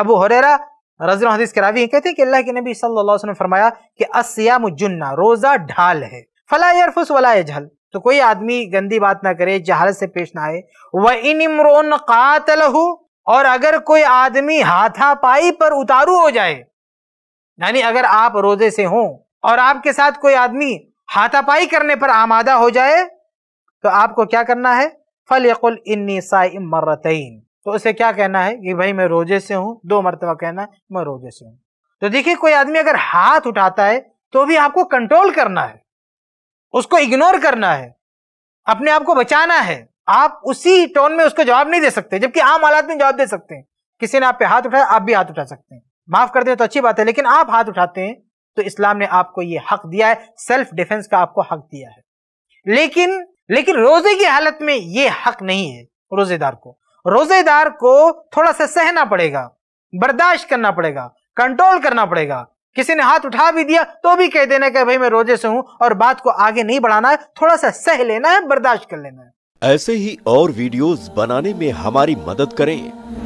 Abu Herrera रजन हदीस करावी है कहते हैं कि अल्लाह के नबी सल्लल्लाहु अलैहि वसल्लम ने फरमाया कि अस्याम जुन्ना रोजा ढाल है फला यरफुस वला यजहल तो कोई आदमी गंदी बात ना करे जहाल से पेश ना आए व इन इमरोन कातलहू और अगर कोई आदमी हाथापाई पर उतारू हो जाए यानी अगर आप रोजे से हो और आपके साथ कोई आदमी हाथापाई करने पर आमादा हो जाए तो आपको क्या करना है फल यकुल इन्नी साइम मर्रतईन तो उसे क्या कहना है कि भाई मैं रोजे से हूँ दो मरतबा कहना है मैं रोजे से हूं तो देखिए कोई आदमी अगर हाथ उठाता है तो भी आपको कंट्रोल करना है उसको इग्नोर करना है अपने आप को बचाना है आप उसी टोन में उसको जवाब नहीं दे सकते जबकि आम हालात में जवाब दे सकते हैं किसी ने आप पे हाथ उठाया आप भी हाथ उठा सकते हैं माफ कर दें तो अच्छी बात है लेकिन आप हाथ उठाते हैं तो इस्लाम ने आपको ये हक दिया है सेल्फ डिफेंस का आपको हक दिया है लेकिन लेकिन रोजे की हालत में ये हक नहीं है रोजेदार को रोजेदार को थोड़ा सा सहना पड़ेगा बर्दाश्त करना पड़ेगा कंट्रोल करना पड़ेगा किसी ने हाथ उठा भी दिया तो भी कह देना कि भाई मैं रोजे से हूं और बात को आगे नहीं बढ़ाना है थोड़ा सा सह लेना है बर्दाश्त कर लेना है ऐसे ही और वीडियोस बनाने में हमारी मदद करें